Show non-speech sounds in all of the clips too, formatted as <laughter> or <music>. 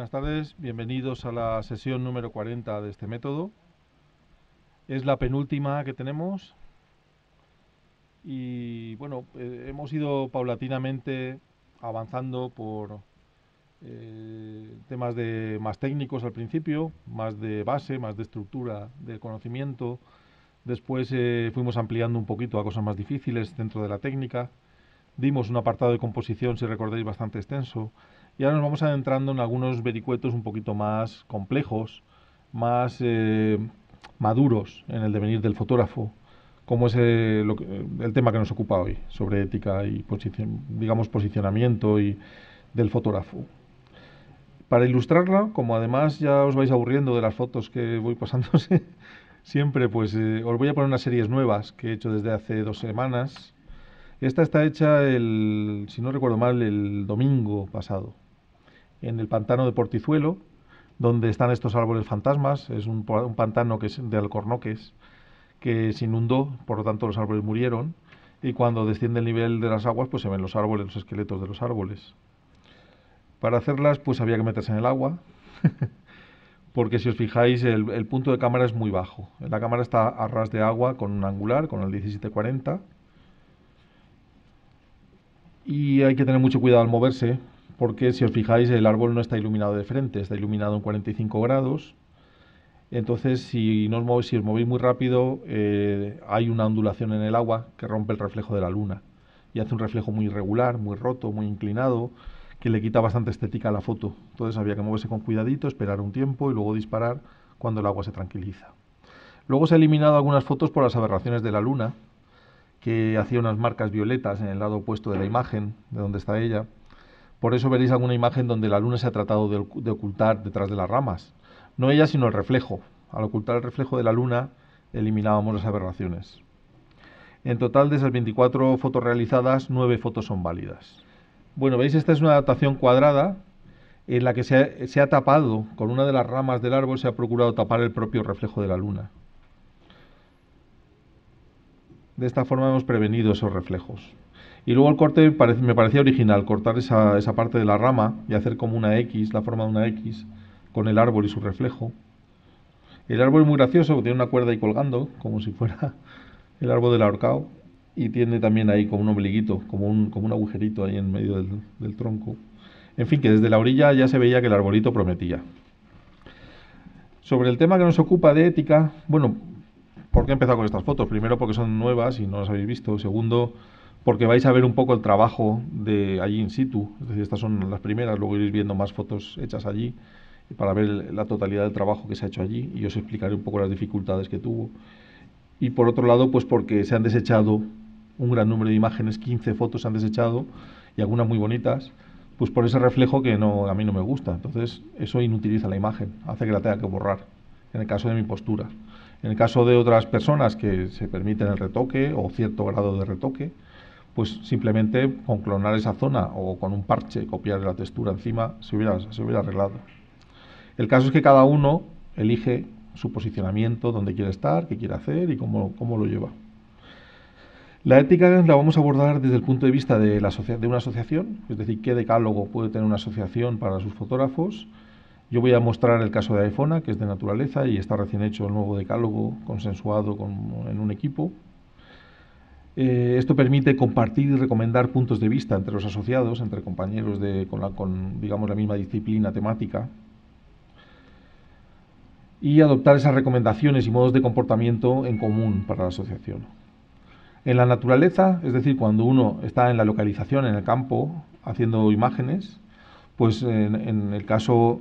buenas tardes. Bienvenidos a la sesión número 40 de este método. Es la penúltima que tenemos. Y bueno, eh, hemos ido paulatinamente avanzando por eh, temas de más técnicos al principio, más de base, más de estructura de conocimiento. Después eh, fuimos ampliando un poquito a cosas más difíciles dentro de la técnica. Dimos un apartado de composición, si recordáis, bastante extenso. Y ahora nos vamos adentrando en algunos vericuetos un poquito más complejos, más eh, maduros en el devenir del fotógrafo, como es eh, eh, el tema que nos ocupa hoy, sobre ética y, digamos, posicionamiento y, del fotógrafo. Para ilustrarla, como además ya os vais aburriendo de las fotos que voy pasándose <laughs> siempre, pues os voy a poner unas series nuevas que he hecho desde hace dos semanas. Esta está hecha, el, si no recuerdo mal, el domingo pasado en el pantano de Portizuelo, donde están estos árboles fantasmas. Es un, pantano que es de alcornoques que se inundó, por lo tanto los árboles murieron. Y cuando desciende el nivel de las aguas, pues se ven los árboles, los esqueletos de los árboles. Para hacerlas, pues había que meterse en el agua, <laughs> porque si os fijáis, el, el, punto de cámara es muy bajo. La cámara está a ras de agua con un angular, con el 1740. Y hay que tener mucho cuidado al moverse, porque si os fijáis el árbol no está iluminado de frente, está iluminado en 45 grados. Entonces, si, no os, movéis, os muy rápido, eh, hay una ondulación en el agua que rompe el reflejo de la luna y hace un reflejo muy irregular, muy roto, muy inclinado, que le quita bastante estética a la foto. Entonces había que moverse con cuidadito, esperar un tiempo y luego disparar cuando el agua se tranquiliza. Luego se ha eliminado algunas fotos por las aberraciones de la luna, que hacía unas marcas violetas en el lado opuesto de la imagen, de donde está ella. Por eso veréis alguna imagen donde la luna se ha tratado de, ocultar detrás de las ramas. No ella, sino el reflejo. Al ocultar el reflejo de la luna, eliminábamos las aberraciones. En total, de esas 24 fotos realizadas, 9 fotos son válidas. Bueno, veis, esta es una adaptación cuadrada en la que se ha, tapado con una de las ramas del árbol, se ha procurado tapar el propio reflejo de la luna. De esta forma hemos prevenido esos reflejos. Y luego el corte me parecía original, cortar esa, parte de la rama y hacer como una X, la forma de una X, con el árbol y su reflejo. El árbol es muy gracioso, tiene una cuerda ahí colgando, como si fuera <laughs> el árbol del ahorcado y tiene también ahí como un obliguito, como un, como un agujerito ahí en medio del, del tronco. En fin, que desde la orilla ya se veía que el arbolito prometía. Sobre el tema que nos ocupa de ética, bueno, ¿por qué he empezado con estas fotos? Primero porque son nuevas y no las habéis visto. Segundo, porque vais a ver un poco el trabajo de allí in situ, es decir, estas son las primeras, luego iréis viendo más fotos hechas allí para ver la totalidad del trabajo que se ha hecho allí y os explicaré un poco las dificultades que tuvo. Y por otro lado, pues porque se han desechado un gran número de imágenes, 15 fotos se han desechado y algunas muy bonitas, pues por ese reflejo que no, a mí no me gusta. Entonces, eso inutiliza la imagen, hace que la tenga que borrar, en el caso de mi postura. En el caso de otras personas que se permiten el retoque o cierto grado de retoque, pues simplemente con clonar esa zona o con un parche, copiar la textura encima, se hubiera, se hubiera arreglado. El caso es que cada uno elige su posicionamiento, dónde quiere estar, qué quiere hacer y cómo, cómo lo lleva. La ética la vamos a abordar desde el punto de vista de, la de una asociación, es decir, qué decálogo puede tener una asociación para sus fotógrafos. Yo voy a mostrar el caso de iPhone, que es de naturaleza y está recién hecho el nuevo decálogo consensuado en un equipo. Eh, esto permite compartir y recomendar puntos de vista entre los asociados, entre compañeros de, con, la, digamos, la misma disciplina temática, y adoptar esas recomendaciones y modos de comportamiento en común para la asociación. En la naturaleza, es decir, cuando uno está en la localización, en el campo, haciendo imágenes, pues en, en el caso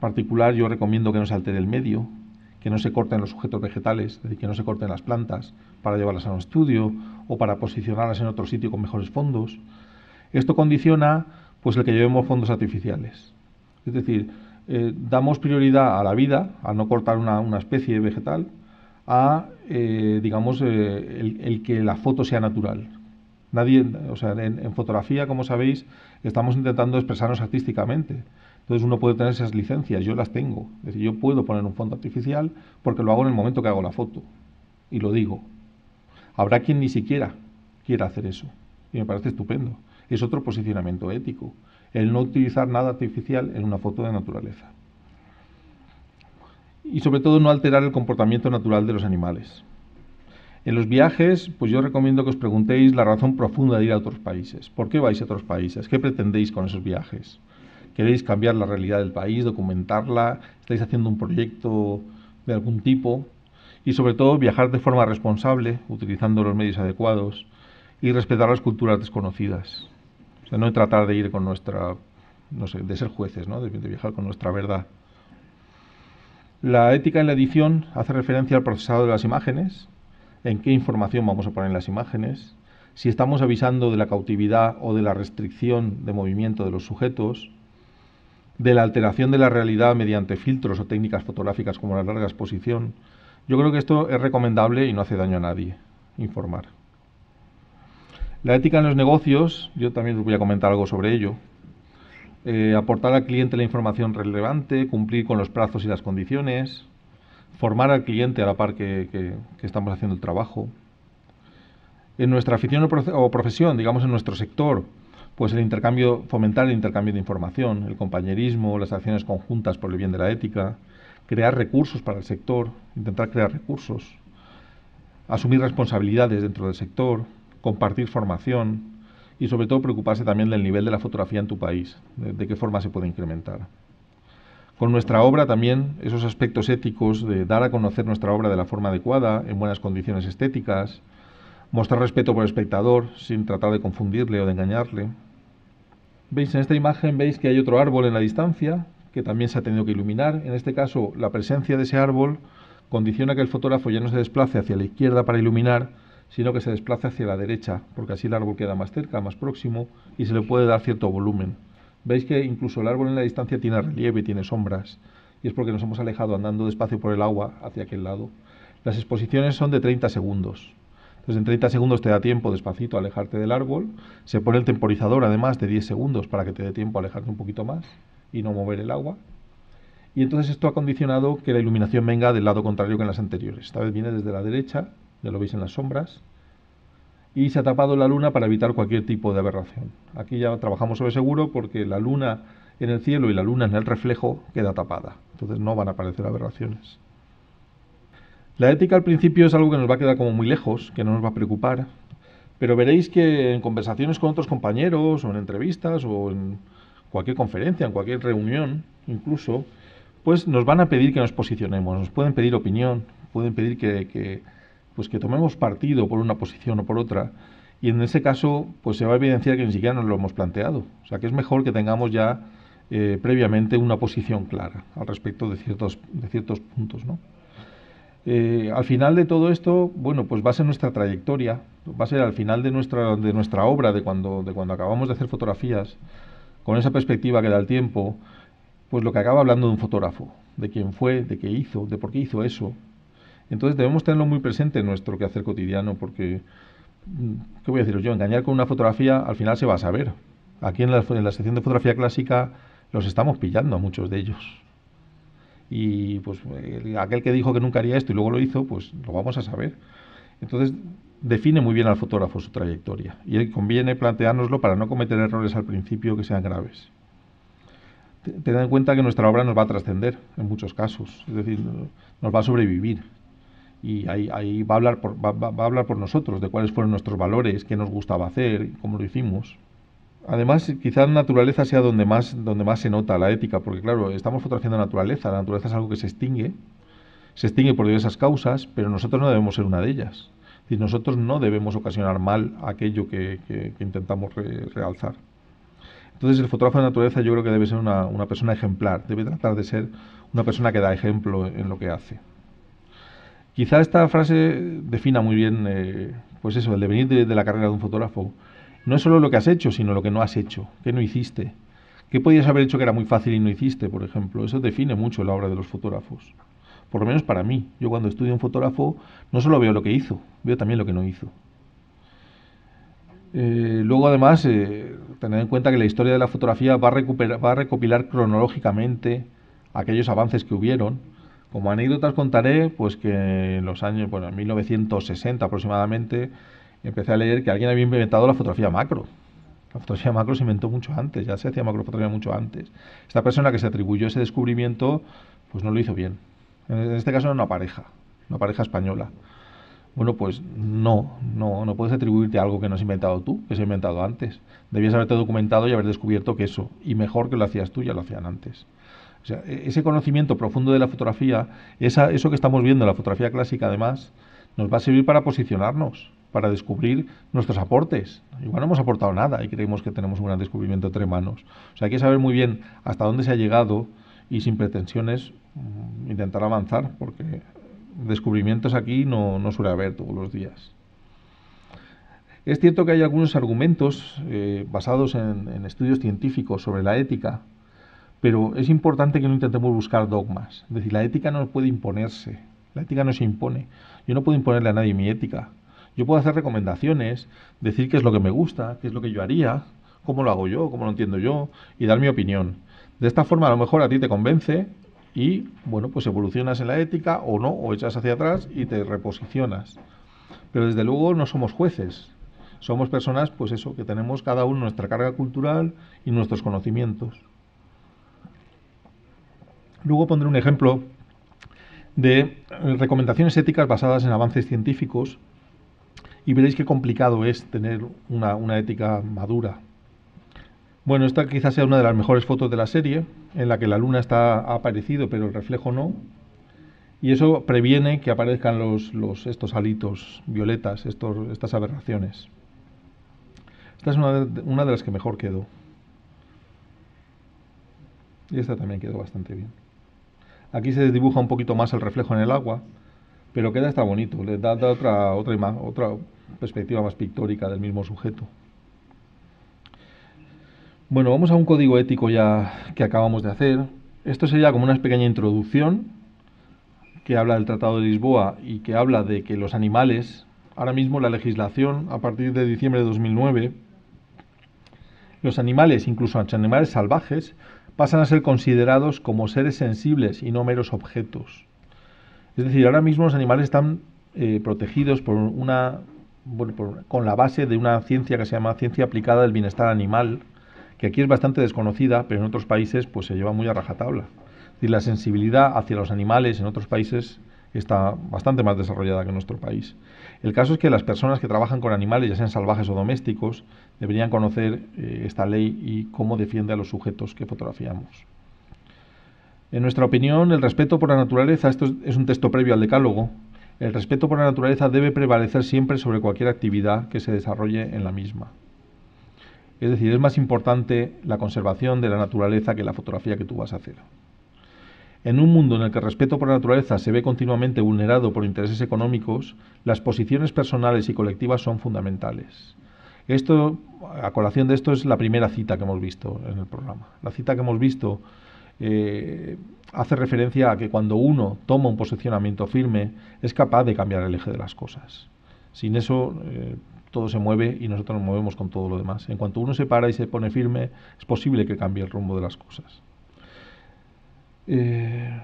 particular yo recomiendo que no se altere el medio, que no se corten los sujetos vegetales, es que no se corten las plantas para llevarlas a un estudio o para posicionarlas en otro sitio con mejores fondos. Esto condiciona pues el que llevemos fondos artificiales. Es decir, eh, damos prioridad a la vida, al no cortar una, una especie vegetal, a eh, digamos eh, el, que la foto sea natural. Nadie, o sea, en fotografía, como sabéis, estamos intentando expresarnos artísticamente. Entonces uno puede tener esas licencias, yo las tengo. Es decir, yo puedo poner un fondo artificial porque lo hago en el momento que hago la foto y lo digo. Habrá quien ni siquiera quiera hacer eso y me parece estupendo. Es otro posicionamiento ético, el no utilizar nada artificial en una foto de naturaleza. Y sobre todo no alterar el comportamiento natural de los animales. En los viajes, pues yo recomiendo que os preguntéis la razón profunda de ir a otros países. ¿Por qué vais a otros países? ¿Qué pretendéis con esos viajes? queréis cambiar la realidad del país, documentarla, estáis haciendo un proyecto de algún tipo y sobre todo viajar de forma responsable, utilizando los medios adecuados y respetar las culturas desconocidas. O sea, no tratar de ir con nuestra, no sé, de ser jueces, ¿no? de, viajar con nuestra verdad. La ética en la edición hace referencia al procesado de las imágenes, en qué información vamos a poner las imágenes, si estamos avisando de la cautividad o de la restricción de movimiento de los sujetos, de la alteración de la realidad mediante filtros o técnicas fotográficas como la larga exposición, yo creo que esto es recomendable y no hace daño a nadie, informar. La ética en los negocios, yo también os voy a comentar algo sobre ello. Eh, aportar al cliente la información relevante, cumplir con los plazos y las condiciones, formar al cliente a la par que, estamos haciendo el trabajo. En nuestra afición o profesión, digamos en nuestro sector, pues el intercambio, fomentar el intercambio de información, el compañerismo, las acciones conjuntas por el bien de la ética, crear recursos para el sector, intentar crear recursos, asumir responsabilidades dentro del sector, compartir formación y sobre todo preocuparse también del nivel de la fotografía en tu país, de, de qué forma se puede incrementar. Con nuestra obra también esos aspectos éticos de dar a conocer nuestra obra de la forma adecuada, en buenas condiciones estéticas, Mostrar respeto por el espectador sin tratar de confundirle o de engañarle. Veis, en esta imagen veis que hay otro árbol en la distancia que también se ha tenido que iluminar. En este caso, la presencia de ese árbol condiciona que el fotógrafo ya no se desplace hacia la izquierda para iluminar, sino que se desplace hacia la derecha, porque así el árbol queda más cerca, más próximo y se le puede dar cierto volumen. Veis que incluso el árbol en la distancia tiene relieve, tiene sombras, y es porque nos hemos alejado andando despacio por el agua hacia aquel lado. Las exposiciones son de 30 segundos. Entonces en 30 segundos te da tiempo despacito a alejarte del árbol. Se pone el temporizador además de 10 segundos para que te dé tiempo a alejarte un poquito más y no mover el agua. Y entonces esto ha condicionado que la iluminación venga del lado contrario que en las anteriores. Esta vez viene desde la derecha, ya lo veis en las sombras. Y se ha tapado la luna para evitar cualquier tipo de aberración. Aquí ya trabajamos sobre seguro porque la luna en el cielo y la luna en el reflejo queda tapada. Entonces no van a aparecer aberraciones. La ética al principio es algo que nos va a quedar como muy lejos, que no nos va a preocupar, pero veréis que en conversaciones con otros compañeros o en entrevistas o en cualquier conferencia, en cualquier reunión incluso, pues nos van a pedir que nos posicionemos, nos pueden pedir opinión, pueden pedir que, pues que tomemos partido por una posición o por otra. Y en ese caso, pues se va a evidenciar que ni siquiera nos lo hemos planteado. O sea, que es mejor que tengamos ya eh, previamente una posición clara al respecto de ciertos, de ciertos puntos, ¿no? Eh, al final de todo esto, bueno, pues va a ser nuestra trayectoria, va a ser al final de nuestra, de nuestra obra, de cuando, de cuando acabamos de hacer fotografías, con esa perspectiva que da el tiempo, pues lo que acaba hablando de un fotógrafo, de quién fue, de qué hizo, de por qué hizo eso. Entonces debemos tenerlo muy presente en nuestro quehacer cotidiano, porque, mm, ¿qué voy a deciros yo? Engañar con una fotografía al final se va a saber. Aquí en la sección de fotografía clásica los estamos pillando a muchos de ellos y pues aquel que dijo que nunca haría esto y luego lo hizo, pues lo vamos a saber. Entonces define muy bien al fotógrafo su trayectoria y conviene planteárnoslo para no cometer errores al principio que sean graves. Tened en cuenta que nuestra obra nos va a trascender en muchos casos, es decir, nos va a sobrevivir y ahí, va, a hablar por, va a hablar por nosotros de cuáles fueron nuestros valores, qué nos gustaba hacer, cómo lo hicimos. Además, quizás naturaleza sea donde más, donde más se nota la ética, porque claro, estamos fotografiando naturaleza, la naturaleza es algo que se extingue, se extingue por diversas causas, pero nosotros no debemos ser una de ellas. nosotros no debemos ocasionar mal aquello que, intentamos realzar. Entonces, el fotógrafo de naturaleza yo creo que debe ser una, persona ejemplar, debe tratar de ser una persona que da ejemplo en lo que hace. Quizá esta frase defina muy bien, eh, pues eso, el devenir de la carrera de un fotógrafo no es solo lo que has hecho, sino lo que no has hecho, qué no hiciste. ¿Qué podías haber hecho que era muy fácil y no hiciste, por ejemplo? Eso define mucho la obra de los fotógrafos. Por lo menos para mí. Yo cuando estudio un fotógrafo no solo veo lo que hizo, veo también lo que no hizo. Eh, luego además, eh, tener en cuenta que la historia de la fotografía va a, va a recopilar cronológicamente aquellos avances que hubieron. Como anécdotas contaré pues que en los años, bueno, en 1960 aproximadamente, empecé a leer que alguien había inventado la fotografía macro. La fotografía macro se inventó mucho antes, ya se hacía macrofotografía mucho antes. Esta persona que se atribuyó ese descubrimiento, pues no lo hizo bien. En este caso era una pareja, una pareja española. Bueno, pues no, no, no puedes atribuirte algo que no has inventado tú, que se ha inventado antes. Debías haberte documentado y haber descubierto que eso, y mejor que lo hacías tú, ya lo hacían antes. O sea, e, ese conocimiento profundo de la fotografía, eso que estamos viendo la fotografía clásica además, nos va a servir para posicionarnos para descubrir nuestros aportes. Igual no hemos aportado nada y creemos que tenemos un gran descubrimiento entre manos. O sea, hay que saber muy bien hasta dónde se ha llegado y sin pretensiones mm, intentar avanzar, porque descubrimientos aquí no, suele haber todos los días. Es cierto que hay algunos argumentos eh, basados en, en estudios científicos sobre la ética, pero es importante que no intentemos buscar dogmas. Es decir, la ética no puede imponerse, la ética no se impone. Yo no puedo imponerle a nadie mi ética. Yo puedo hacer recomendaciones, decir qué es lo que me gusta, qué es lo que yo haría, cómo lo hago yo, cómo lo entiendo yo y dar mi opinión. De esta forma a lo mejor a ti te convence y, bueno, pues evolucionas en la ética o no, o echas hacia atrás y te reposicionas. Pero desde luego no somos jueces, somos personas, pues eso, que tenemos cada uno nuestra carga cultural y nuestros conocimientos. Luego pondré un ejemplo de recomendaciones éticas basadas en avances científicos y veréis qué complicado es tener una, ética madura. Bueno, esta quizás sea una de las mejores fotos de la serie, en la que la luna está ha aparecido, pero el reflejo no. Y eso previene que aparezcan los, los, estos alitos violetas, estos, estas aberraciones. Esta es una de, las que mejor quedó. Y esta también quedó bastante bien. Aquí se dibuja un poquito más el reflejo en el agua, pero queda está bonito, le da, da otra, otra, otra perspectiva más pictórica del mismo sujeto. Bueno, vamos a un código ético ya que acabamos de hacer. Esto sería como una pequeña introducción que habla del Tratado de Lisboa y que habla de que los animales, ahora mismo la legislación, a partir de diciembre de 2009, los animales, incluso animales salvajes, pasan a ser considerados como seres sensibles y no meros objetos. Es decir, ahora mismo los animales están eh, protegidos por una con la base de una ciencia que se llama ciencia aplicada del bienestar animal, que aquí es bastante desconocida, pero en otros países pues se lleva muy a rajatabla. Y la sensibilidad hacia los animales en otros países está bastante más desarrollada que en nuestro país. El caso es que las personas que trabajan con animales, ya sean salvajes o domésticos, deberían conocer eh, esta ley y cómo defiende a los sujetos que fotografiamos. En nuestra opinión, el respeto por la naturaleza, esto es un texto previo al decálogo, el respeto por la naturaleza debe prevalecer siempre sobre cualquier actividad que se desarrolle en la misma. Es decir, es más importante la conservación de la naturaleza que la fotografía que tú vas a hacer. En un mundo en el que el respeto por la naturaleza se ve continuamente vulnerado por intereses económicos, las posiciones personales y colectivas son fundamentales. Esto, a colación de esto, es la primera cita que hemos visto en el programa. La cita que hemos visto eh, hace referencia a que cuando uno toma un posicionamiento firme es capaz de cambiar el eje de las cosas. Sin eso eh, todo se mueve y nosotros nos movemos con todo lo demás. En cuanto uno se para y se pone firme, es posible que cambie el rumbo de las cosas. Eh,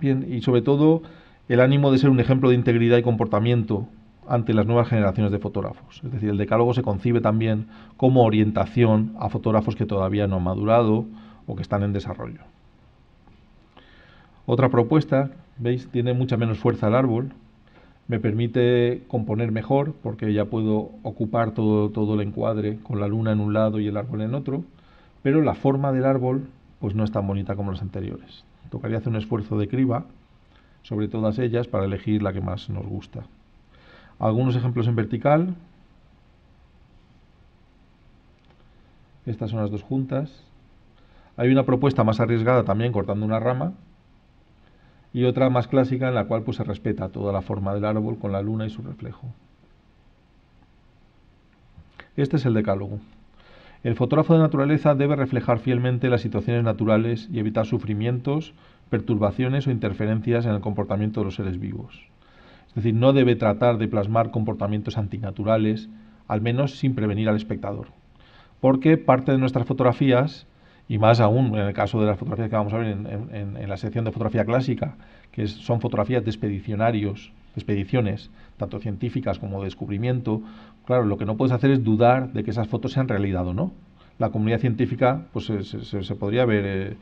bien, y sobre todo el ánimo de ser un ejemplo de integridad y comportamiento ante las nuevas generaciones de fotógrafos. Es decir, el decálogo se concibe también como orientación a fotógrafos que todavía no han madurado, o que están en desarrollo. Otra propuesta, veis, tiene mucha menos fuerza el árbol, me permite componer mejor porque ya puedo ocupar todo, todo el encuadre con la luna en un lado y el árbol en otro, pero la forma del árbol pues no es tan bonita como las anteriores. Tocaría hacer un esfuerzo de criba sobre todas ellas para elegir la que más nos gusta. Algunos ejemplos en vertical. Estas son las dos juntas. Hay una propuesta más arriesgada también cortando una rama y otra más clásica en la cual pues, se respeta toda la forma del árbol con la luna y su reflejo. Este es el decálogo. El fotógrafo de naturaleza debe reflejar fielmente las situaciones naturales y evitar sufrimientos, perturbaciones o interferencias en el comportamiento de los seres vivos. Es decir, no debe tratar de plasmar comportamientos antinaturales, al menos sin prevenir al espectador. Porque parte de nuestras fotografías y más aún en el caso de las fotografías que vamos a ver en, la sección de fotografía clásica, que son fotografías de expedicionarios, expediciones, tanto científicas como de descubrimiento, claro, lo que no puedes hacer es dudar de que esas fotos sean realidad o no. La comunidad científica pues, se, podría ver eh,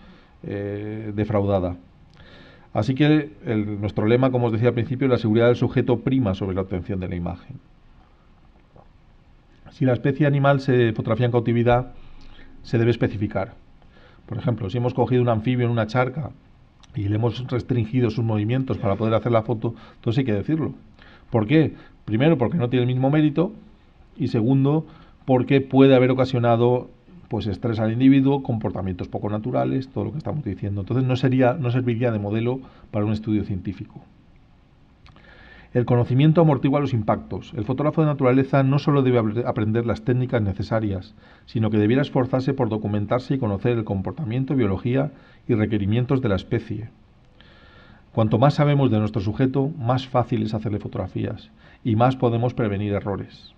eh, defraudada. Así que nuestro lema, como os decía al principio, la seguridad del sujeto prima sobre la obtención de la imagen. Si la especie animal se fotografía en cautividad, se debe especificar. Por ejemplo, si hemos cogido un anfibio en una charca y le hemos restringido sus movimientos para poder hacer la foto, entonces hay que decirlo. ¿Por qué? Primero, porque no tiene el mismo mérito y segundo, porque puede haber ocasionado pues estrés al individuo, comportamientos poco naturales, todo lo que estamos diciendo. Entonces no sería no serviría de modelo para un estudio científico. El conocimiento amortigua los impactos. El fotógrafo de naturaleza no solo debe aprender las técnicas necesarias, sino que debiera esforzarse por documentarse y conocer el comportamiento, biología y requerimientos de la especie. Cuanto más sabemos de nuestro sujeto, más fácil es hacerle fotografías y más podemos prevenir errores.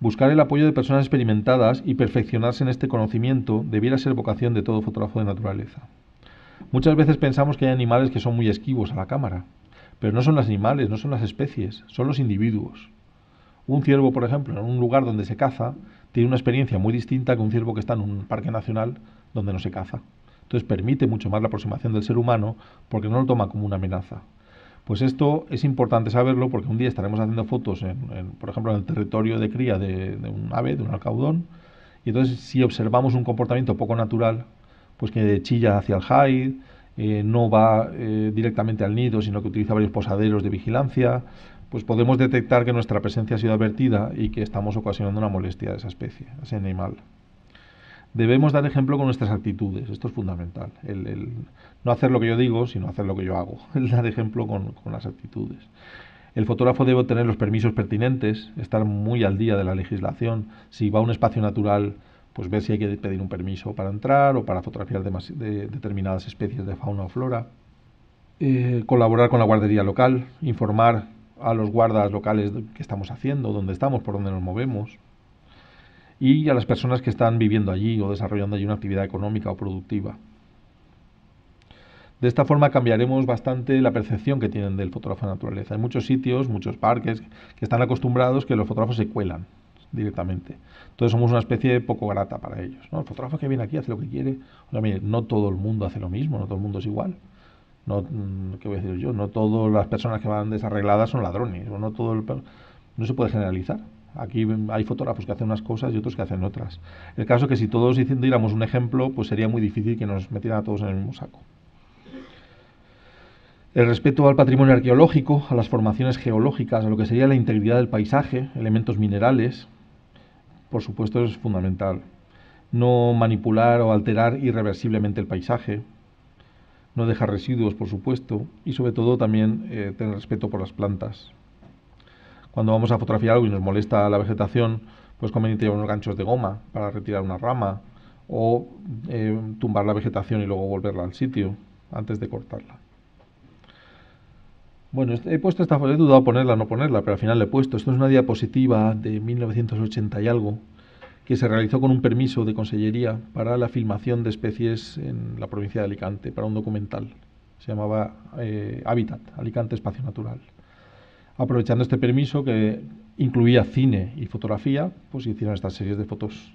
Buscar el apoyo de personas experimentadas y perfeccionarse en este conocimiento debiera ser vocación de todo fotógrafo de naturaleza. Muchas veces pensamos que hay animales que son muy esquivos a la cámara, pero no son los animales, no son las especies, son los individuos. Un ciervo, por ejemplo, en un lugar donde se caza, tiene una experiencia muy distinta que un ciervo que está en un parque nacional donde no se caza. Entonces permite mucho más la aproximación del ser humano porque no lo toma como una amenaza. Pues esto es importante saberlo porque un día estaremos haciendo fotos, por ejemplo, en el territorio de cría de, un ave, de un alcaudón, y entonces si observamos un comportamiento poco natural, pues que chilla hacia el hide, eh, no va eh, directamente al nido, sino que utiliza varios posaderos de vigilancia, pues podemos detectar que nuestra presencia ha sido advertida y que estamos ocasionando una molestia a esa especie, a ese animal. Debemos dar ejemplo con nuestras actitudes, esto es fundamental. El, no hacer lo que yo digo, sino hacer lo que yo hago. <laughs> El dar ejemplo con, con las actitudes. El fotógrafo debe tener los permisos pertinentes, estar muy al día de la legislación. Si va a un espacio natural pues ver si hay que pedir un permiso para entrar o para fotografiar de, determinadas especies de fauna o flora. Eh, colaborar con la guardería local, informar a los guardas locales qué estamos haciendo, dónde estamos, por dónde nos movemos. Y a las personas que están viviendo allí o desarrollando allí una actividad económica o productiva. De esta forma cambiaremos bastante la percepción que tienen del fotógrafo de naturaleza. Hay muchos sitios, muchos parques, que están acostumbrados que los fotógrafos se cuelan directamente. Entonces somos una especie poco grata para ellos. ¿no? El fotógrafo que viene aquí hace lo que quiere. no todo el mundo hace lo mismo, no todo el mundo es igual. No, mm, ¿Qué voy a decir yo? No todas las personas que van desarregladas son ladrones. O no, todo el, no se puede generalizar. Aquí hay fotógrafos que hacen unas cosas y otros que hacen otras. El caso es que si todos diéramos un ejemplo, pues sería muy difícil que nos metieran a todos en el mismo saco. El respeto al patrimonio arqueológico, a las formaciones geológicas, a lo que sería la integridad del paisaje, elementos minerales, por supuesto, es fundamental. No manipular o alterar irreversiblemente el paisaje, no dejar residuos, por supuesto, y sobre todo también eh, tener respeto por las plantas. Cuando vamos a fotografiar algo y nos molesta la vegetación, pues conveniente llevar unos ganchos de goma para retirar una rama o eh, tumbar la vegetación y luego volverla al sitio antes de cortarla. Bueno, he puesto esta foto, he dudado ponerla o no ponerla, pero al final le he puesto. Esto es una diapositiva de 1980 y algo que se realizó con un permiso de consellería para la filmación de especies en la provincia de Alicante, para un documental. Se llamaba eh, Hábitat, Alicante Espacio Natural. Aprovechando este permiso que incluía cine y fotografía, pues hicieron estas series de fotos.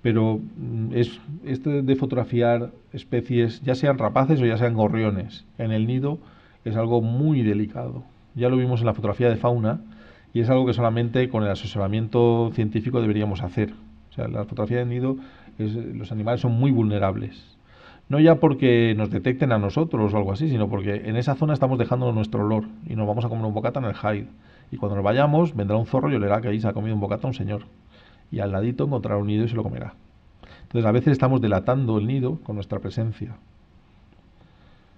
Pero mm, es este de fotografiar especies, ya sean rapaces o ya sean gorriones, en el nido es algo muy delicado. Ya lo vimos en la fotografía de fauna y es algo que solamente con el asesoramiento científico deberíamos hacer. O sea, la fotografía de nido, los animales son muy vulnerables. No ya porque nos detecten a nosotros o algo así, sino porque en esa zona estamos dejando nuestro olor y nos vamos a comer un bocata en el hide. Y cuando nos vayamos, vendrá un zorro y olerá que ahí se ha comido un bocata un señor. Y al ladito encontrará un nido y se lo comerá. Entonces a veces estamos delatando el nido con nuestra presencia,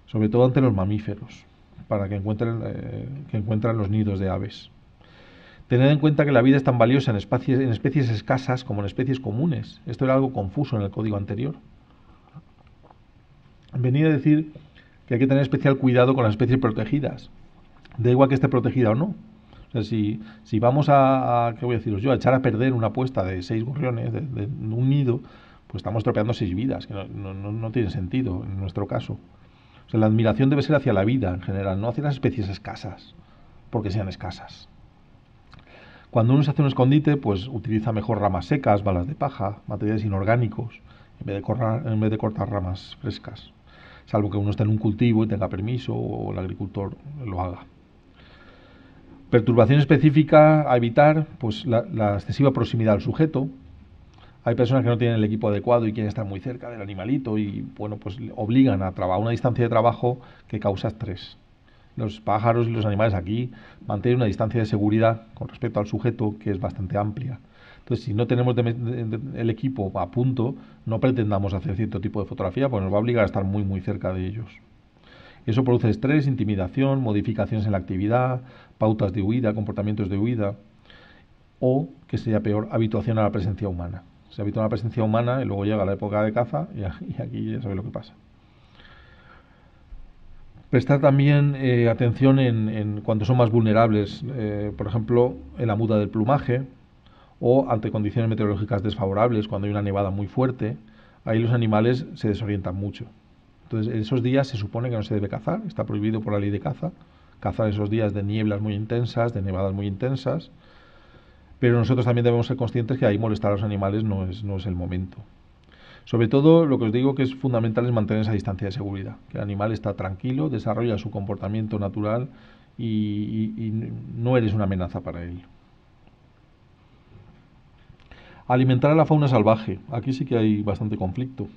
sobre todo ante los mamíferos para que encuentren, eh, que encuentran los nidos de aves. Tened en cuenta que la vida es tan valiosa en especies, en especies escasas como en especies comunes. Esto era algo confuso en el código anterior. Venía a decir que hay que tener especial cuidado con las especies protegidas. Da igual que esté protegida o no. si, vamos a, ¿qué voy a yo? A echar a perder una apuesta de seis gorriones, de, un nido, pues estamos tropeando seis vidas, que no, no, no tiene sentido en nuestro caso la admiración debe ser hacia la vida en general, no hacia las especies escasas, porque sean escasas. Cuando uno se hace un escondite, pues utiliza mejor ramas secas, balas de paja, materiales inorgánicos, en vez de, en vez de cortar ramas frescas, salvo que uno esté en un cultivo y tenga permiso o el agricultor lo haga. Perturbación específica a evitar, pues la excesiva proximidad al sujeto, hay personas que no tienen el equipo adecuado y quieren estar muy cerca del animalito y bueno, pues obligan a trabajar una distancia de trabajo que causa estrés. Los pájaros y los animales aquí mantienen una distancia de seguridad con respecto al sujeto que es bastante amplia. Entonces, si no tenemos el equipo a punto, no pretendamos hacer cierto tipo de fotografía, pues nos va a obligar a estar muy, muy cerca de ellos. Eso produce estrés, intimidación, modificaciones en la actividad, pautas de huida, comportamientos de huida, o, que sería peor, habituación a la presencia humana se habita una presencia humana y luego llega la época de caza y, aquí ya sabéis lo que pasa. Prestar también eh, atención en, en, cuando son más vulnerables, eh, por ejemplo, en la muda del plumaje o ante condiciones meteorológicas desfavorables, cuando hay una nevada muy fuerte, ahí los animales se desorientan mucho. Entonces, en esos días se supone que no se debe cazar, está prohibido por la ley de caza, cazar esos días de nieblas muy intensas, de nevadas muy intensas, pero nosotros también debemos ser conscientes que ahí molestar a los animales no es, no es el momento. Sobre todo, lo que os digo que es fundamental es mantener esa distancia de seguridad, que el animal está tranquilo, desarrolla su comportamiento natural y, y no eres una amenaza para él. Alimentar a la fauna salvaje. Aquí sí que hay bastante conflicto.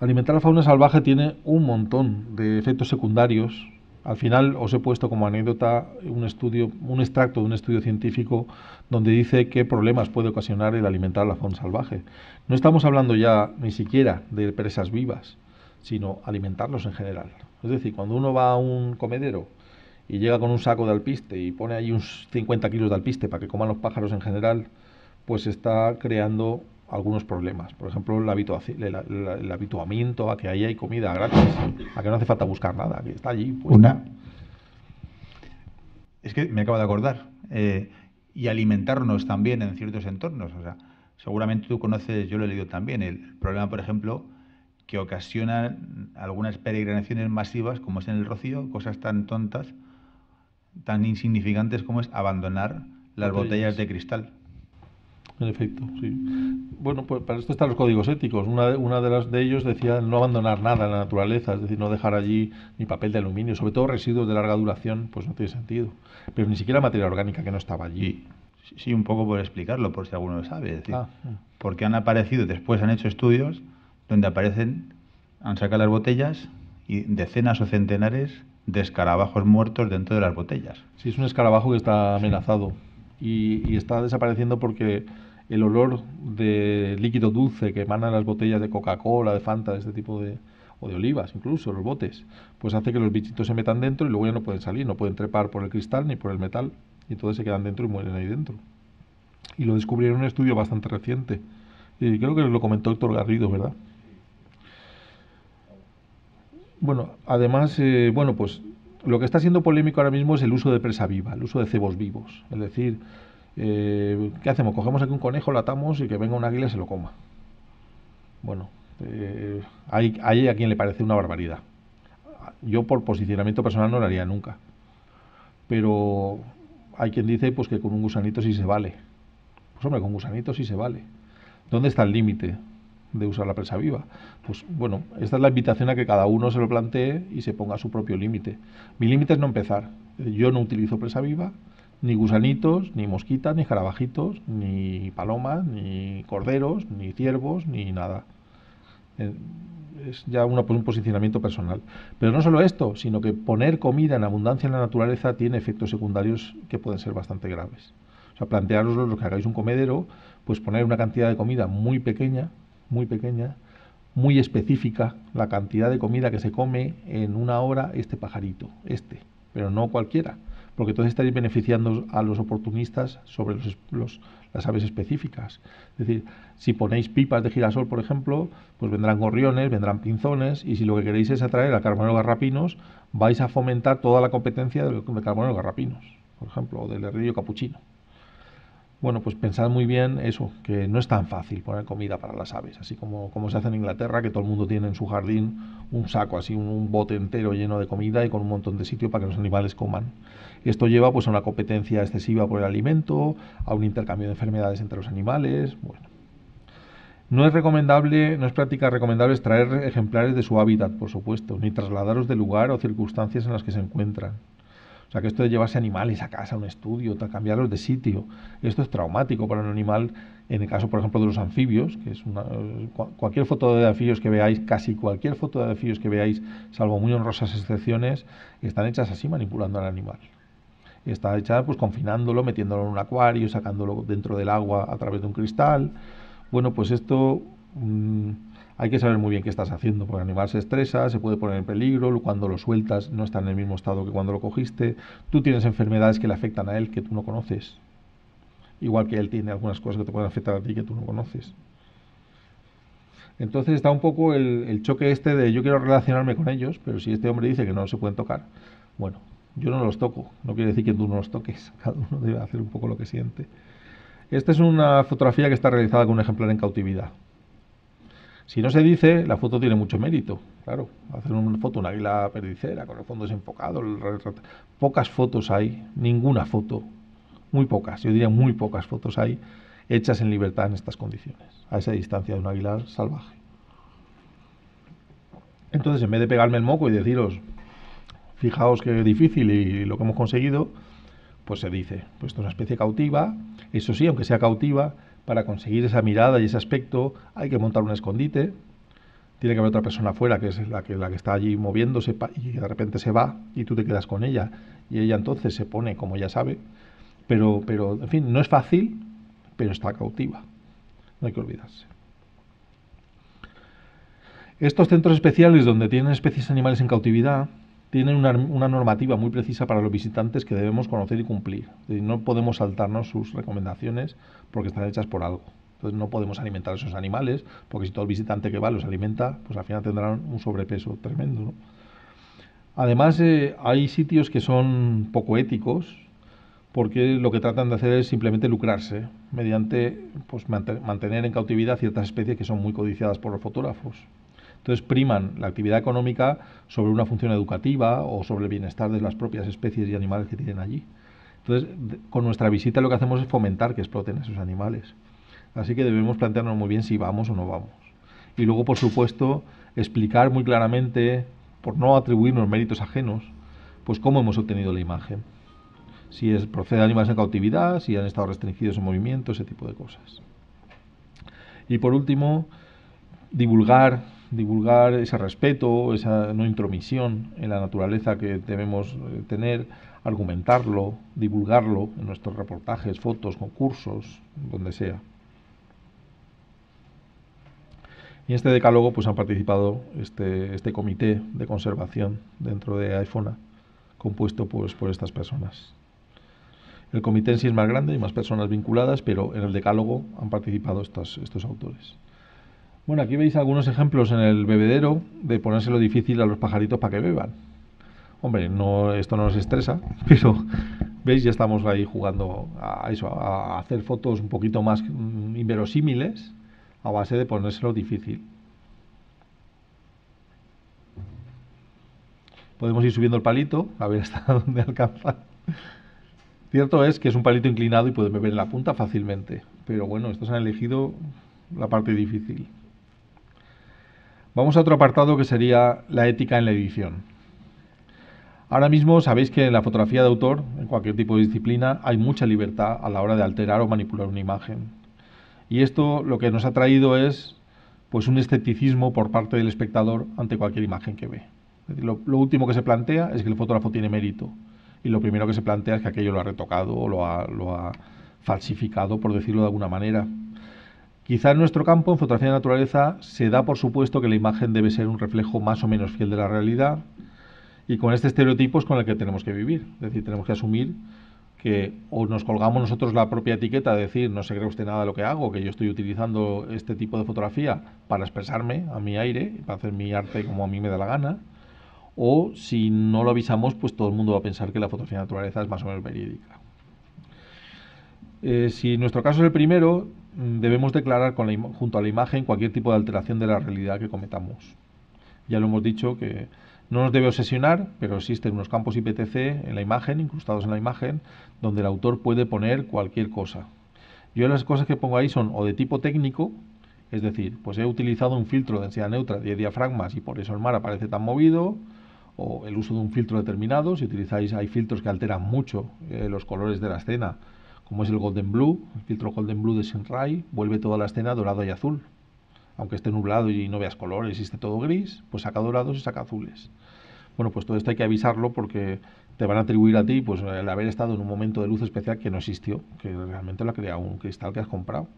Alimentar a la fauna salvaje tiene un montón de efectos secundarios al final os he puesto como anécdota un estudio, un extracto de un estudio científico donde dice qué problemas puede ocasionar el alimentar la fauna salvaje. No estamos hablando ya ni siquiera de presas vivas, sino alimentarlos en general. Es decir, cuando uno va a un comedero y llega con un saco de alpiste y pone ahí unos 50 kilos de alpiste para que coman los pájaros en general, pues está creando algunos problemas. Por ejemplo, el, habitu el, habituamiento a que ahí hay comida gratis, a que no hace falta buscar nada, que está allí. Pues, Una. Es que me acabo de acordar. Eh, y alimentarnos también en ciertos entornos. O sea, seguramente tú conoces, yo lo he leído también, el problema, por ejemplo, que ocasionan algunas peregrinaciones masivas, como es en el Rocío, cosas tan tontas, tan insignificantes como es abandonar las botellas de cristal en efecto, sí. Bueno, pues para esto están los códigos éticos. Una de, una de las de ellos decía no abandonar nada en la naturaleza, es decir, no dejar allí ni papel de aluminio, sobre todo residuos de larga duración, pues no tiene sentido. Pero ni siquiera materia orgánica que no estaba allí. Sí, un poco por explicarlo, por si alguno lo sabe. Ah, ah. porque han aparecido, después han hecho estudios donde aparecen, han sacado las botellas y decenas o centenares de escarabajos muertos dentro de las botellas. Sí, es un escarabajo que está amenazado y, y está desapareciendo porque el olor de líquido dulce que emanan las botellas de Coca-Cola, de Fanta, de este tipo de, o de olivas incluso, los botes, pues hace que los bichitos se metan dentro y luego ya no pueden salir, no pueden trepar por el cristal ni por el metal, y entonces se quedan dentro y mueren ahí dentro. Y lo descubrieron en un estudio bastante reciente, y creo que lo comentó Héctor Garrido, ¿verdad? Bueno, además, eh, bueno, pues lo que está siendo polémico ahora mismo es el uso de presa viva, el uso de cebos vivos, es decir, eh, ¿qué hacemos? Cogemos aquí un conejo, lo atamos y que venga un águila y se lo coma. Bueno, eh, hay, a quien le parece una barbaridad. Yo por posicionamiento personal no lo haría nunca. Pero hay quien dice pues que con un gusanito sí se vale. Pues hombre, con gusanito sí se vale. ¿Dónde está el límite de usar la presa viva? Pues bueno, esta es la invitación a que cada uno se lo plantee y se ponga su propio límite. Mi límite es no empezar. Yo no utilizo presa viva, ni gusanitos, ni mosquitas, ni jarabajitos, ni palomas, ni corderos, ni ciervos, ni nada. Eh, es ya una, pues, un posicionamiento personal. Pero no solo esto, sino que poner comida en abundancia en la naturaleza tiene efectos secundarios que pueden ser bastante graves. O sea, plantearos los que hagáis un comedero, pues poner una cantidad de comida muy pequeña, muy pequeña, muy específica, la cantidad de comida que se come en una hora este pajarito, este, pero no cualquiera porque entonces estaréis beneficiando a los oportunistas sobre las aves específicas. Es decir, si ponéis pipas de girasol, por ejemplo, pues vendrán gorriones, vendrán pinzones, y si lo que queréis es atraer a carbonero garrapinos, vais a fomentar toda la competencia de, carbonero garrapinos, por ejemplo, o del herrillo capuchino bueno, pues pensad muy bien eso, que no es tan fácil poner comida para las aves, así como, como se hace en Inglaterra, que todo el mundo tiene en su jardín un saco, así un, bote entero lleno de comida y con un montón de sitio para que los animales coman. Esto lleva pues a una competencia excesiva por el alimento, a un intercambio de enfermedades entre los animales, bueno. No es recomendable, no es práctica recomendable extraer ejemplares de su hábitat, por supuesto, ni trasladaros de lugar o circunstancias en las que se encuentran. O sea, que esto de llevarse animales a casa, a un estudio, cambiarlos de sitio, esto es traumático para un animal. En el caso, por ejemplo, de los anfibios, que es una, cualquier foto de anfibios que veáis, casi cualquier foto de anfibios que veáis, salvo muy honrosas excepciones, están hechas así manipulando al animal. Está hecha pues confinándolo, metiéndolo en un acuario, sacándolo dentro del agua a través de un cristal. Bueno, pues esto mm, hay que saber muy bien qué estás haciendo, porque el animal se estresa, se puede poner en peligro, cuando lo sueltas no está en el mismo estado que cuando lo cogiste, tú tienes enfermedades que le afectan a él que tú no conoces, igual que él tiene algunas cosas que te pueden afectar a ti que tú no conoces. Entonces está un poco el, choque este de yo quiero relacionarme con ellos, pero si este hombre dice que no se pueden tocar, bueno, yo no los toco, no quiere decir que tú no los toques, <laughs> cada uno debe hacer un poco lo que siente. Esta es una fotografía que está realizada con un ejemplar en cautividad. Si no se dice, la foto tiene mucho mérito. Claro, hacer una foto, un águila perdicera, con el fondo desenfocado. pocas fotos hay, ninguna foto, muy pocas, yo diría muy pocas fotos hay hechas en libertad en estas condiciones, a esa distancia de un águila salvaje. Entonces, en vez de pegarme el moco y deciros, fijaos qué difícil y lo que hemos conseguido, pues se dice, pues esto es una especie cautiva, eso sí, aunque sea cautiva, para conseguir esa mirada y ese aspecto hay que montar un escondite, tiene que haber otra persona afuera que es la que, la que está allí moviéndose y de repente se va y tú te quedas con ella y ella entonces se pone como ya sabe, pero, pero en fin, no es fácil, pero está cautiva, no hay que olvidarse. Estos centros especiales donde tienen especies animales en cautividad tienen una, normativa muy precisa para los visitantes que debemos conocer y cumplir. no podemos saltarnos sus recomendaciones porque están hechas por algo. Entonces no podemos alimentar a esos animales porque si todo el visitante que va los alimenta, pues al final tendrán un sobrepeso tremendo. Además eh, hay sitios que son poco éticos porque lo que tratan de hacer es simplemente lucrarse mediante pues, mantener en cautividad ciertas especies que son muy codiciadas por los fotógrafos. Entonces priman la actividad económica sobre una función educativa o sobre el bienestar de las propias especies y animales que tienen allí. Entonces, con nuestra visita lo que hacemos es fomentar que exploten esos animales. Así que debemos plantearnos muy bien si vamos o no vamos. Y luego, por supuesto, explicar muy claramente, por no atribuirnos méritos ajenos, pues cómo hemos obtenido la imagen. Si es, procede de animales en cautividad, si han estado restringidos en movimiento, ese tipo de cosas. Y por último, divulgar divulgar ese respeto, esa no intromisión en la naturaleza que debemos eh, tener, argumentarlo, divulgarlo en nuestros reportajes, fotos, concursos, donde sea. Y en este decálogo pues, han participado este, este comité de conservación dentro de iPhone, compuesto pues, por estas personas. El comité en sí es más grande y más personas vinculadas, pero en el decálogo han participado estos, estos autores. Bueno, aquí veis algunos ejemplos en el bebedero de ponérselo difícil a los pajaritos para que beban. Hombre, no, esto no nos estresa, <laughs> pero veis, ya estamos ahí jugando a eso, a hacer fotos un poquito más mm, inverosímiles a base de ponérselo difícil. Podemos ir subiendo el palito, a ver hasta <laughs> dónde alcanza. Cierto es que es un palito inclinado y puede beber en la punta fácilmente, pero bueno, estos han elegido la parte difícil. Vamos a otro apartado que sería la ética en la edición. Ahora mismo sabéis que en la fotografía de autor, en cualquier tipo de disciplina, hay mucha libertad a la hora de alterar o manipular una imagen. Y esto lo que nos ha traído es pues un escepticismo por parte del espectador ante cualquier imagen que ve. lo, último que se plantea es que el fotógrafo tiene mérito y lo primero que se plantea es que aquello lo ha retocado o lo ha falsificado, por decirlo de alguna manera. Quizá en nuestro campo, en fotografía de naturaleza, se da por supuesto que la imagen debe ser un reflejo más o menos fiel de la realidad y con este estereotipo es con el que tenemos que vivir. Es decir, tenemos que asumir que o nos colgamos nosotros la propia etiqueta de decir no se cree usted nada de lo que hago, que yo estoy utilizando este tipo de fotografía para expresarme a mi aire, para hacer mi arte como a mí me da la gana, o si no lo avisamos, pues todo el mundo va a pensar que la fotografía de naturaleza es más o menos verídica. Eh, si nuestro caso es el primero, Mm, debemos declarar con junto a la imagen cualquier tipo de alteración de la realidad que cometamos. Ya lo hemos dicho que no nos debe obsesionar, pero existen unos campos IPTC en la imagen, incrustados en la imagen, donde el autor puede poner cualquier cosa. Yo las cosas que pongo ahí son o de tipo técnico, es decir, pues he utilizado un filtro de densidad neutra de diafragmas y por eso el mar aparece tan movido, o el uso de un filtro determinado, si utilizáis, hay filtros que alteran mucho eh, los colores de la escena, como es el Golden Blue, el filtro Golden Blue de Sinrai, vuelve toda la escena dorado y azul. Aunque esté nublado y no veas colores y esté todo gris, pues saca dorados y saca azules. Bueno, pues todo esto hay que avisarlo porque te van a atribuir a ti pues, el haber estado en un momento de luz especial que no existió, que realmente lo ha creado un cristal que has comprado.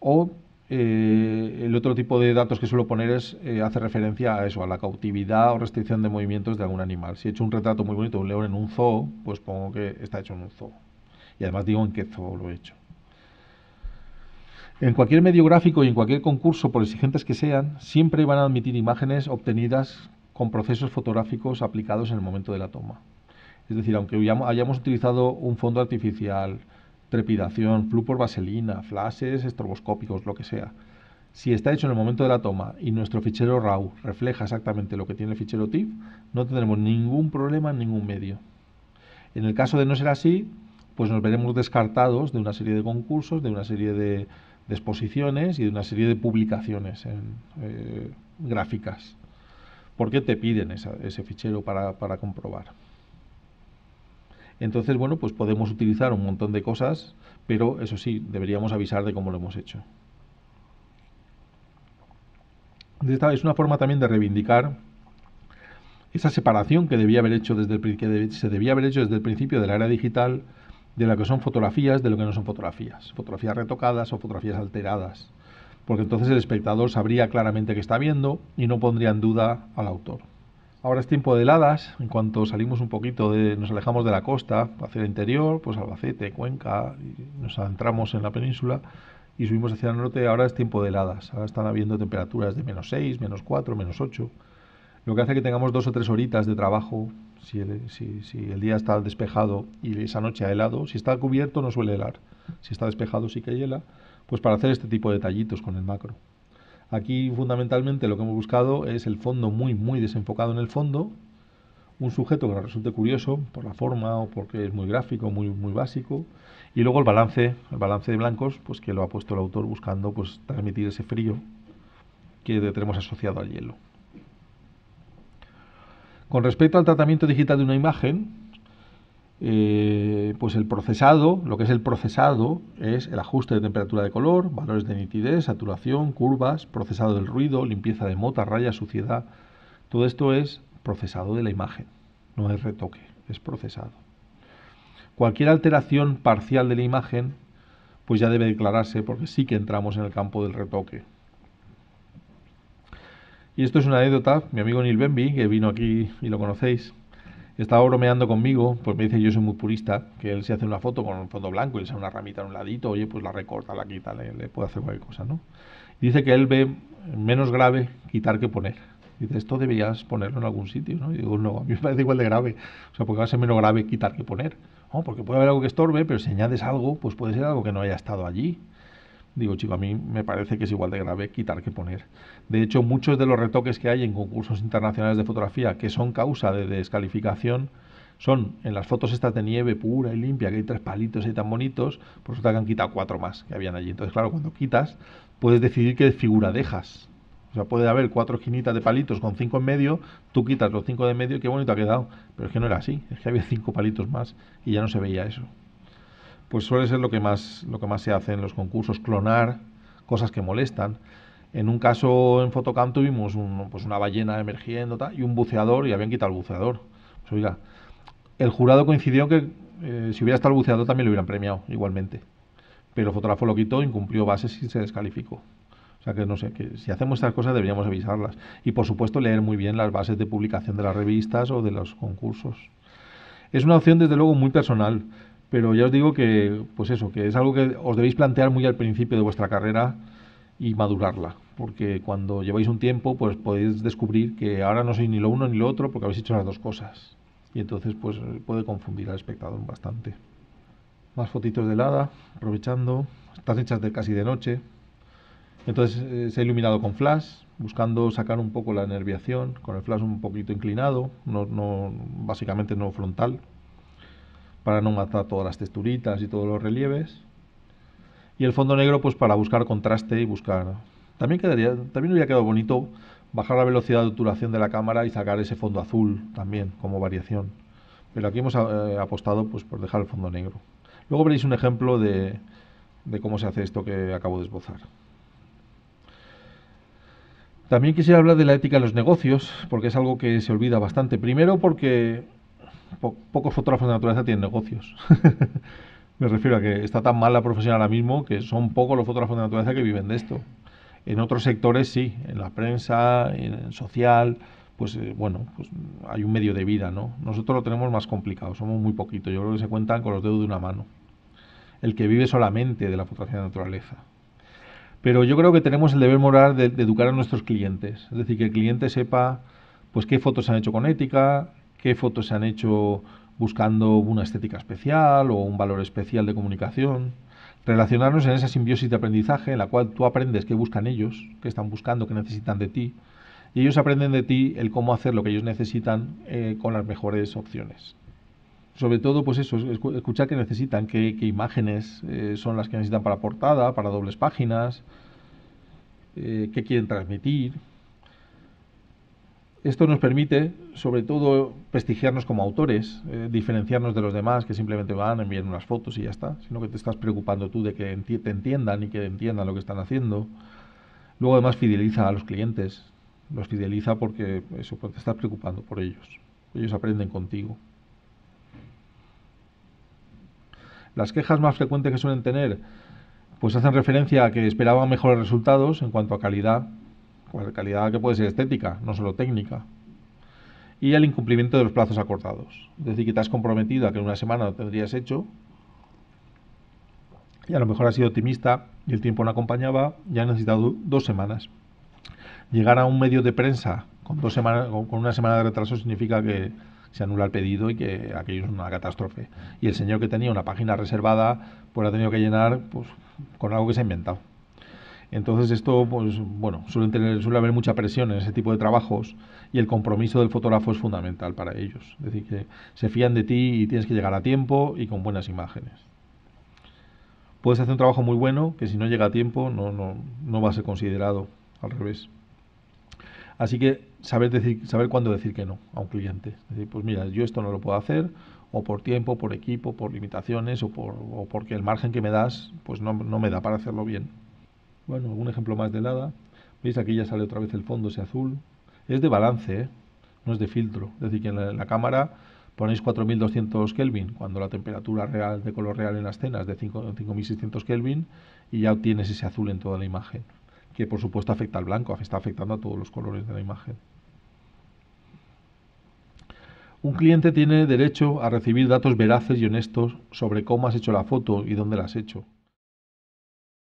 O eh, el otro tipo de datos que suelo poner es eh, hace referencia a eso, a la cautividad o restricción de movimientos de algún animal. Si he hecho un retrato muy bonito de un león en un zoo, pues pongo que está hecho en un zoo. Y además digo en qué todo lo he hecho. En cualquier medio gráfico y en cualquier concurso, por exigentes que sean, siempre van a admitir imágenes obtenidas con procesos fotográficos aplicados en el momento de la toma. Es decir, aunque hayamos utilizado un fondo artificial, trepidación, flúor vaselina, flashes, estroboscópicos, lo que sea, si está hecho en el momento de la toma y nuestro fichero RAW refleja exactamente lo que tiene el fichero TIFF, no tendremos ningún problema en ningún medio. En el caso de no ser así, pues nos veremos descartados de una serie de concursos, de una serie de, exposiciones y de una serie de publicaciones eh, gráficas. ¿Por qué te piden ese fichero para, comprobar? Entonces, bueno, pues podemos utilizar un montón de cosas, pero eso sí, deberíamos avisar de cómo lo hemos hecho. Esta es una forma también de reivindicar esa separación que debía haber hecho desde el, que se debía haber hecho desde el principio de la era digital de lo que son fotografías, de lo que no son fotografías, fotografías retocadas o fotografías alteradas, porque entonces el espectador sabría claramente que está viendo y no pondría en duda al autor. Ahora es tiempo de heladas, en cuanto salimos un poquito, de, nos alejamos de la costa hacia el interior, pues Albacete, Cuenca, nos adentramos en la península y subimos hacia el norte, ahora es tiempo de heladas, ahora están habiendo temperaturas de menos 6, menos 4, menos 8, lo que hace que tengamos dos o tres horitas de trabajo si el, día está despejado y esa noche ha helado, si está cubierto no suele helar, si está despejado sí que hiela, pues para hacer este tipo de detallitos con el macro. Aquí fundamentalmente lo que hemos buscado es el fondo muy, muy desenfocado en el fondo, un sujeto que nos resulte curioso por la forma o porque es muy gráfico, muy, muy básico, y luego el balance, el balance de blancos, pues que lo ha puesto el autor buscando pues transmitir ese frío que tenemos asociado al hielo. Con respecto al tratamiento digital de una imagen, eh, pues el procesado, lo que es el procesado, es el ajuste de temperatura de color, valores de nitidez, saturación, curvas, procesado del ruido, limpieza de mota rayas, suciedad. Todo esto es procesado de la imagen, no es retoque, es procesado. Cualquier alteración parcial de la imagen, pues ya debe declararse porque sí que entramos en el campo del retoque. Y esto es una anécdota. Mi amigo Neil Benby, que vino aquí y lo conocéis, estaba bromeando conmigo, pues me dice yo soy muy purista, que él se hace una foto con un fondo blanco y le sale una ramita en un ladito, oye, pues la recorta, la quita, le, puede hacer cualquier cosa, ¿no? dice que él ve menos grave quitar que poner. Dice, esto deberías ponerlo en algún sitio, ¿no? Y digo, no, a mí me parece igual de grave. O sea, porque va a ser menos grave quitar que poner. No, oh, porque puede haber algo que estorbe, pero si añades algo, pues puede ser algo que no haya estado allí. Digo, chico, a mí me parece que es igual de grave quitar que poner. De hecho, muchos de los retoques que hay en concursos internacionales de fotografía que son causa de descalificación son en las fotos estas de nieve pura y limpia, que hay tres palitos ahí tan bonitos, por pues resulta que han quitado cuatro más que habían allí. Entonces, claro, cuando quitas, puedes decidir qué figura dejas. O sea, puede haber cuatro esquinitas de palitos con cinco en medio, tú quitas los cinco de medio y qué bonito ha quedado. Pero es que no era así, es que había cinco palitos más y ya no se veía eso pues suele ser lo que más, lo que más se hace en los concursos, clonar cosas que molestan. En un caso en Fotocamp tuvimos pues una ballena emergiendo y un buceador y habían quitado el buceador. Pues oiga, el jurado coincidió que eh, si hubiera estado el buceador también lo hubieran premiado igualmente. Pero el fotógrafo lo quitó, incumplió bases y se descalificó. O sea que no sé, que si hacemos estas cosas deberíamos avisarlas. Y por supuesto leer muy bien las bases de publicación de las revistas o de los concursos. Es una opción desde luego muy personal. Pero ya os digo que, pues eso, que es algo que os debéis plantear muy al principio de vuestra carrera y madurarla. Porque cuando lleváis un tiempo, pues podéis descubrir que ahora no sois ni lo uno ni lo otro porque habéis hecho las dos cosas. Y entonces, pues puede confundir al espectador bastante. Más fotitos de helada, aprovechando. Están hechas de casi de noche. Entonces eh, se ha iluminado con flash, buscando sacar un poco la nerviación, con el flash un poquito inclinado, no, no, básicamente no frontal, para no matar todas las texturitas y todos los relieves. Y el fondo negro pues para buscar contraste y buscar... También, quedaría, también hubiera quedado bonito bajar la velocidad de obturación de la cámara y sacar ese fondo azul también como variación. Pero aquí hemos eh, apostado pues, por dejar el fondo negro. Luego veréis un ejemplo de, de cómo se hace esto que acabo de esbozar. También quisiera hablar de la ética en los negocios, porque es algo que se olvida bastante. Primero porque pocos fotógrafos de naturaleza tienen negocios. <laughs> Me refiero a que está tan mal la profesión ahora mismo que son pocos los fotógrafos de naturaleza que viven de esto. En otros sectores sí, en la prensa, en el social, pues eh, bueno, pues hay un medio de vida, ¿no? Nosotros lo tenemos más complicado, somos muy poquitos, yo creo que se cuentan con los dedos de una mano. El que vive solamente de la fotografía de naturaleza. Pero yo creo que tenemos el deber moral de, de educar a nuestros clientes, es decir, que el cliente sepa pues qué fotos se han hecho con ética, qué fotos se han hecho buscando una estética especial o un valor especial de comunicación. Relacionarnos en esa simbiosis de aprendizaje en la cual tú aprendes qué buscan ellos, qué están buscando, qué necesitan de ti. Y ellos aprenden de ti el cómo hacer lo que ellos necesitan eh, con las mejores opciones. Sobre todo, pues eso, escuchar qué necesitan, qué, imágenes eh, son las que necesitan para portada, para dobles páginas, eh, qué quieren transmitir, esto nos permite, sobre todo, prestigiarnos como autores, eh, diferenciarnos de los demás que simplemente van, envían unas fotos y ya está, sino que te estás preocupando tú de que te entiendan y que entiendan lo que están haciendo. Luego, además, fideliza a los clientes, los fideliza porque porque te estás preocupando por ellos. Ellos aprenden contigo. Las quejas más frecuentes que suelen tener, pues hacen referencia a que esperaban mejores resultados en cuanto a calidad, calidad que puede ser estética, no solo técnica, y el incumplimiento de los plazos acordados. Es decir, que te has comprometido a que en una semana lo tendrías hecho, y a lo mejor has sido optimista y el tiempo no acompañaba, ya ha necesitado dos semanas. Llegar a un medio de prensa con, dos semanas, con una semana de retraso significa que se anula el pedido y que aquello es una catástrofe. Y el señor que tenía una página reservada, pues ha tenido que llenar pues, con algo que se ha inventado. Entonces esto, pues bueno, suele, tener, suele haber mucha presión en ese tipo de trabajos y el compromiso del fotógrafo es fundamental para ellos. Es decir, que se fían de ti y tienes que llegar a tiempo y con buenas imágenes. Puedes hacer un trabajo muy bueno que si no llega a tiempo no, no, va a ser considerado, al revés. Así que saber, decir, saber cuándo decir que no a un cliente. Es decir, pues mira, yo esto no lo puedo hacer, o por tiempo, por equipo, por limitaciones, o, por, porque el margen que me das, pues no me da para hacerlo bien. Bueno, un ejemplo más de nada. ¿Veis? Aquí ya sale otra vez el fondo ese azul. Es de balance, ¿eh? no es de filtro. Es decir, que en la, cámara ponéis 4200 Kelvin cuando la temperatura real de color real en la escena es de 5600 Kelvin y ya tienes ese azul en toda la imagen, que por supuesto afecta al blanco, está afectando a todos los colores de la imagen. Un cliente tiene derecho a recibir datos veraces y honestos sobre cómo has hecho la foto y dónde la has hecho.